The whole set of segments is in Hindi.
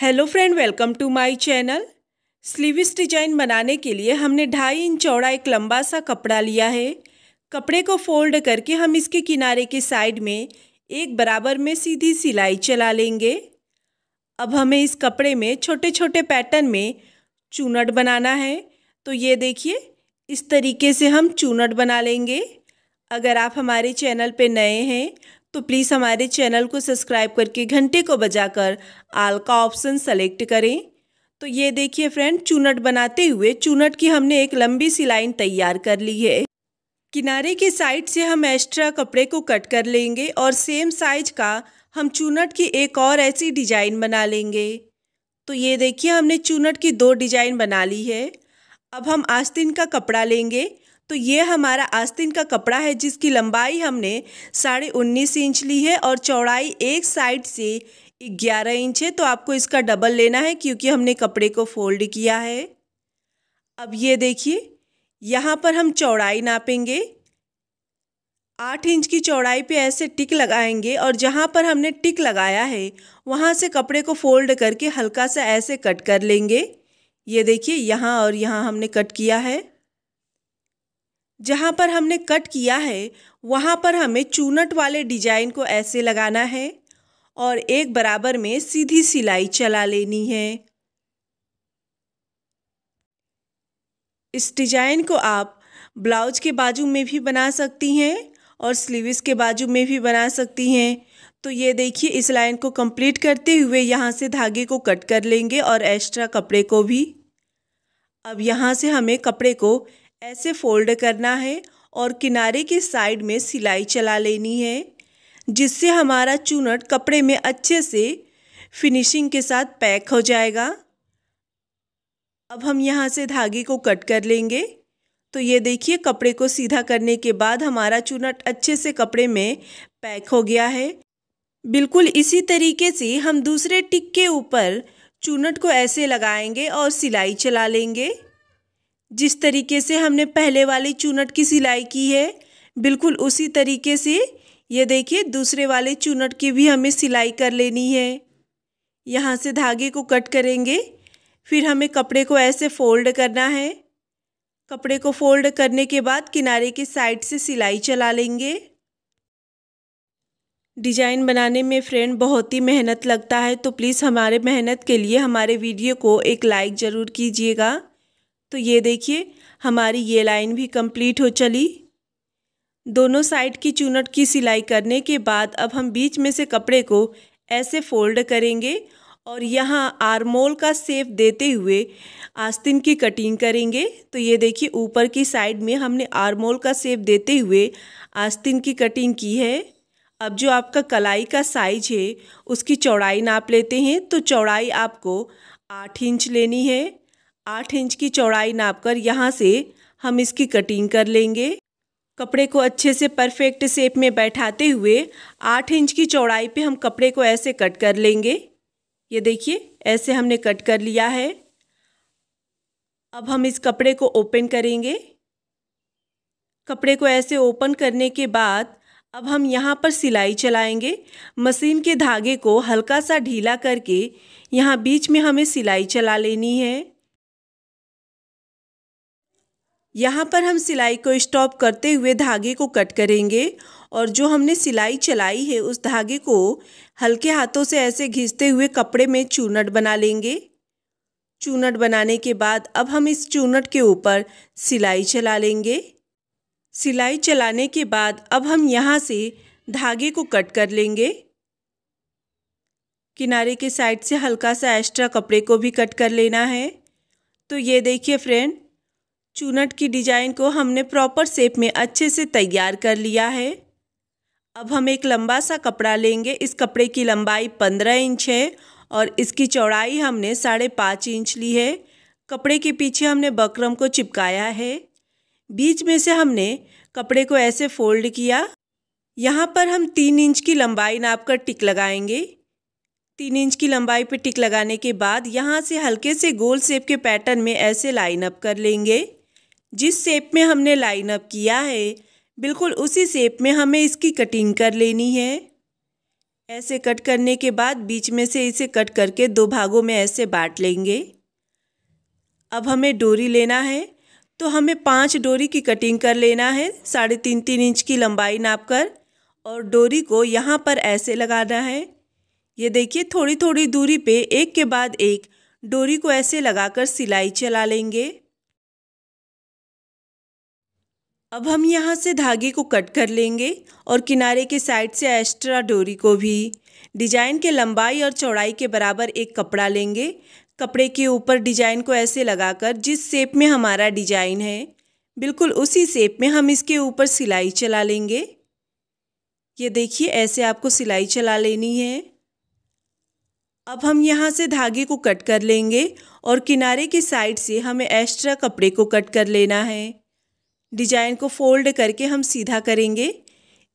hello friend welcome to my channel sleeves design बनाने के लिए हमने ढाई इंच चौड़ा एक लंबा सा कपड़ा लिया है कपड़े को फोल्ड करके हम इसके किनारे के साइड में एक बराबर में सीधी सिलाई चला लेंगे अब हमें इस कपड़े में छोटे छोटे पैटर्न में चूनट बनाना है तो ये देखिए इस तरीके से हम चूनट बना लेंगे अगर आप हमारे चैनल पर नए हैं तो प्लीज़ हमारे चैनल को सब्सक्राइब करके घंटे को बजाकर आल का ऑप्शन सेलेक्ट करें तो ये देखिए फ्रेंड चूनट बनाते हुए चूनट की हमने एक लंबी सी लाइन तैयार कर ली है किनारे के साइड से हम एक्स्ट्रा कपड़े को कट कर लेंगे और सेम साइज का हम चूनट की एक और ऐसी डिजाइन बना लेंगे तो ये देखिए हमने चूनट की दो डिजाइन बना ली है अब हम आस्तीन का कपड़ा लेंगे तो ये हमारा आस्तीन का कपड़ा है जिसकी लंबाई हमने साढ़े उन्नीस इंच ली है और चौड़ाई एक साइड से ग्यारह इंच है तो आपको इसका डबल लेना है क्योंकि हमने कपड़े को फोल्ड किया है अब ये देखिए यहाँ पर हम चौड़ाई नापेंगे आठ इंच की चौड़ाई पे ऐसे टिक लगाएंगे और जहाँ पर हमने टिक लगाया है वहाँ से कपड़े को फोल्ड करके हल्का सा ऐसे कट कर लेंगे ये देखिए यहाँ और यहाँ हमने कट किया है जहाँ पर हमने कट किया है वहाँ पर हमें चूनट वाले डिजाइन को ऐसे लगाना है और एक बराबर में सीधी सिलाई चला लेनी है इस डिजाइन को आप ब्लाउज के बाजू में भी बना सकती हैं और स्लीव्स के बाजू में भी बना सकती हैं तो ये देखिए इस लाइन को कंप्लीट करते हुए यहाँ से धागे को कट कर लेंगे और एक्स्ट्रा कपड़े को भी अब यहाँ से हमें कपड़े को ऐसे फोल्ड करना है और किनारे के साइड में सिलाई चला लेनी है जिससे हमारा चूनट कपड़े में अच्छे से फिनिशिंग के साथ पैक हो जाएगा अब हम यहाँ से धागे को कट कर लेंगे तो ये देखिए कपड़े को सीधा करने के बाद हमारा चूनट अच्छे से कपड़े में पैक हो गया है बिल्कुल इसी तरीके से हम दूसरे टिक के ऊपर चूनट को ऐसे लगाएंगे और सिलाई चला लेंगे जिस तरीके से हमने पहले वाली चूनट की सिलाई की है बिल्कुल उसी तरीके से ये देखिए दूसरे वाले चूनट की भी हमें सिलाई कर लेनी है यहाँ से धागे को कट करेंगे फिर हमें कपड़े को ऐसे फोल्ड करना है कपड़े को फोल्ड करने के बाद किनारे के साइड से सिलाई चला लेंगे डिजाइन बनाने में फ्रेंड बहुत ही मेहनत लगता है तो प्लीज़ हमारे मेहनत के लिए हमारे वीडियो को एक लाइक ज़रूर कीजिएगा तो ये देखिए हमारी ये लाइन भी कंप्लीट हो चली दोनों साइड की चूनट की सिलाई करने के बाद अब हम बीच में से कपड़े को ऐसे फोल्ड करेंगे और यहाँ आरमोल का सेफ देते हुए आस्तीन की कटिंग करेंगे तो ये देखिए ऊपर की साइड में हमने आरमोल का सेफ देते हुए आस्तीन की कटिंग की है अब जो आपका कलाई का साइज है उसकी चौड़ाई नाप लेते हैं तो चौड़ाई आपको आठ इंच लेनी है आठ इंच की चौड़ाई नाप कर यहाँ से हम इसकी कटिंग कर लेंगे कपड़े को अच्छे से परफेक्ट शेप में बैठाते हुए आठ इंच की चौड़ाई पे हम कपड़े को ऐसे कट कर लेंगे ये देखिए ऐसे हमने कट कर लिया है अब हम इस कपड़े को ओपन करेंगे कपड़े को ऐसे ओपन करने के बाद अब हम यहाँ पर सिलाई चलाएंगे मशीन के धागे को हल्का सा ढीला करके यहाँ बीच में हमें सिलाई चला लेनी है यहाँ पर हम सिलाई को स्टॉप करते हुए धागे को कट करेंगे और जो हमने सिलाई चलाई है उस धागे को हल्के हाथों से ऐसे घिसते हुए कपड़े में चूनट बना लेंगे चूनट बनाने के बाद अब हम इस चूनट के ऊपर सिलाई चला लेंगे सिलाई चलाने के बाद अब हम यहाँ से धागे को कट कर लेंगे किनारे के साइड से हल्का सा एक्स्ट्रा कपड़े को भी कट कर लेना है तो ये देखिए फ्रेंड चूनट की डिज़ाइन को हमने प्रॉपर शेप में अच्छे से तैयार कर लिया है अब हम एक लंबा सा कपड़ा लेंगे इस कपड़े की लंबाई पंद्रह इंच है और इसकी चौड़ाई हमने साढ़े पाँच इंच ली है कपड़े के पीछे हमने बकरम को चिपकाया है बीच में से हमने कपड़े को ऐसे फोल्ड किया यहाँ पर हम तीन इंच की लंबाई नाप कर टिक लगाएंगे तीन इंच की लंबाई पर टिक लगाने के बाद यहाँ से हल्के से गोल सेप के पैटर्न में ऐसे लाइन अप कर लेंगे जिस शेप में हमने लाइन अप किया है बिल्कुल उसी शेप में हमें इसकी कटिंग कर लेनी है ऐसे कट करने के बाद बीच में से इसे कट करके दो भागों में ऐसे बांट लेंगे अब हमें डोरी लेना है तो हमें पांच डोरी की कटिंग कर लेना है साढ़े तीन तीन इंच की लंबाई नाप कर और डोरी को यहाँ पर ऐसे लगाना है ये देखिए थोड़ी थोड़ी दूरी पे एक के बाद एक डोरी को ऐसे लगाकर सिलाई चला लेंगे अब हम यहाँ से धागे को कट कर लेंगे और किनारे के साइड से एक्स्ट्रा डोरी को भी डिजाइन के लंबाई और चौड़ाई के बराबर एक कपड़ा लेंगे कपड़े के ऊपर डिजाइन को ऐसे लगाकर जिस शेप में हमारा डिजाइन है बिल्कुल उसी शेप में हम इसके ऊपर सिलाई चला लेंगे ये देखिए ऐसे आपको सिलाई चला लेनी है अब हम यहाँ से धागे को कट कर लेंगे और किनारे के साइड से हमें एक्स्ट्रा कपड़े को कट कर लेना है डिजाइन को फोल्ड करके हम सीधा करेंगे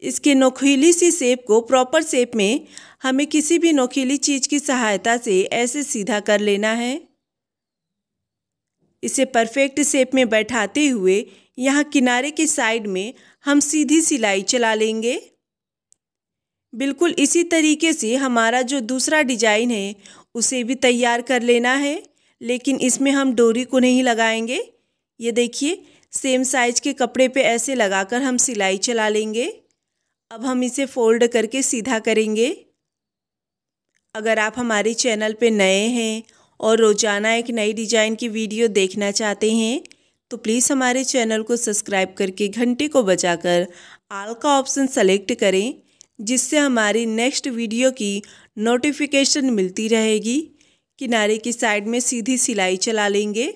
इसके नोखीली सी सेप को प्रॉपर सेप में हमें किसी भी नोखीली चीज़ की सहायता से ऐसे सीधा कर लेना है इसे परफेक्ट सेप में बैठाते हुए यहाँ किनारे के साइड में हम सीधी सिलाई चला लेंगे बिल्कुल इसी तरीके से हमारा जो दूसरा डिजाइन है उसे भी तैयार कर लेना है लेकिन इसमें हम डोरी को नहीं लगाएंगे ये देखिए सेम साइज के कपड़े पे ऐसे लगाकर हम सिलाई चला लेंगे अब हम इसे फोल्ड करके सीधा करेंगे अगर आप हमारे चैनल पे नए हैं और रोज़ाना एक नई डिज़ाइन की वीडियो देखना चाहते हैं तो प्लीज़ हमारे चैनल को सब्सक्राइब करके घंटे को बजाकर आल का ऑप्शन सेलेक्ट करें जिससे हमारी नेक्स्ट वीडियो की नोटिफिकेशन मिलती रहेगी किनारे की साइड में सीधी सिलाई चला लेंगे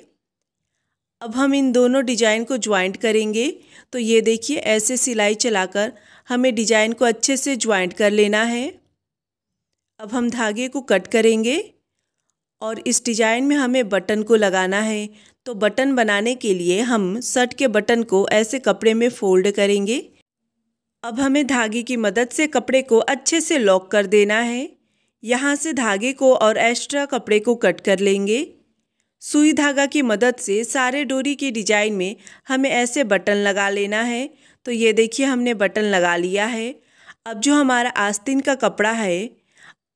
अब हम इन दोनों डिजाइन को ज्वाइंट करेंगे तो ये देखिए ऐसे सिलाई चलाकर हमें डिजाइन को अच्छे से ज्वाइंट कर लेना है अब हम धागे को कट करेंगे और इस डिजाइन में हमें बटन को लगाना है तो बटन बनाने के लिए हम शर्ट के बटन को ऐसे कपड़े में फोल्ड करेंगे अब हमें धागे की मदद से कपड़े को अच्छे से लॉक कर देना है यहाँ से धागे को और एक्स्ट्रा कपड़े को कट कर लेंगे सुई धागा की मदद से सारे डोरी के डिजाइन में हमें ऐसे बटन लगा लेना है तो ये देखिए हमने बटन लगा लिया है अब जो हमारा आस्तीन का कपड़ा है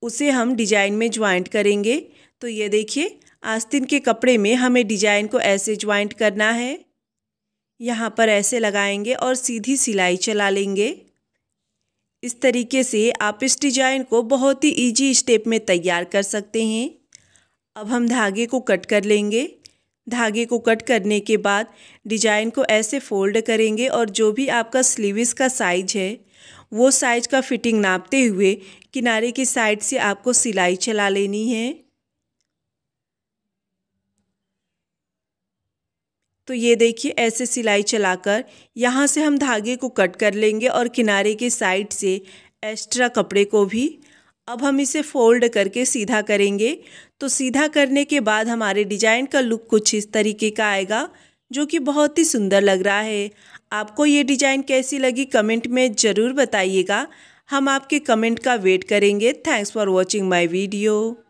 उसे हम डिजाइन में ज्वाइंट करेंगे तो ये देखिए आस्तीन के कपड़े में हमें डिजाइन को ऐसे ज्वाइंट करना है यहाँ पर ऐसे लगाएंगे और सीधी सिलाई चला लेंगे इस तरीके से आप इस डिजाइन को बहुत ही इजी स्टेप में तैयार कर सकते हैं अब हम धागे को कट कर लेंगे धागे को कट करने के बाद डिजाइन को ऐसे फोल्ड करेंगे और जो भी आपका स्लीवस का साइज है वो साइज का फिटिंग नापते हुए किनारे की साइड से आपको सिलाई चला लेनी है तो ये देखिए ऐसे सिलाई चलाकर यहाँ से हम धागे को कट कर लेंगे और किनारे के साइड से एक्स्ट्रा कपड़े को भी अब हम इसे फोल्ड करके सीधा करेंगे तो सीधा करने के बाद हमारे डिजाइन का लुक कुछ इस तरीके का आएगा जो कि बहुत ही सुंदर लग रहा है आपको ये डिज़ाइन कैसी लगी कमेंट में ज़रूर बताइएगा हम आपके कमेंट का वेट करेंगे thanks for watching my video